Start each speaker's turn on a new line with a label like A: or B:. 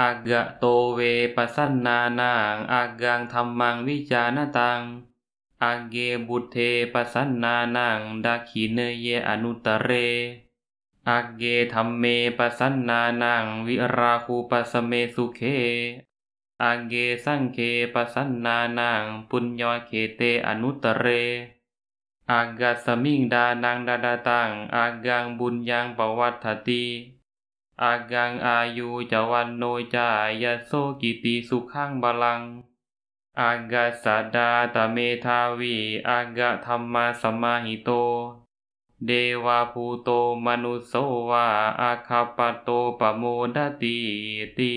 A: อากะโตเว
B: ปัสันนานังอากังธรรมังวิจาณตังอาเกบุเทปัสันนานังดาขีเนเยอนุตเรอาเกธรรมเมปัสันนานังวิราคูปัสเมสุเคอาเกสังเคปัสันนานังปุญญเคเตอนุตเร อากาสมิงดานังดาดาตัง อากังบุญยังปวัตถติอากังอายุจวันโนจายโสกิติสุขังบาลัง อากาสดาตเมทาวีอากาธรรมาสมาหิโต เดวาภูโตมนุสโสว
A: าอาคาปโตปโมดติตี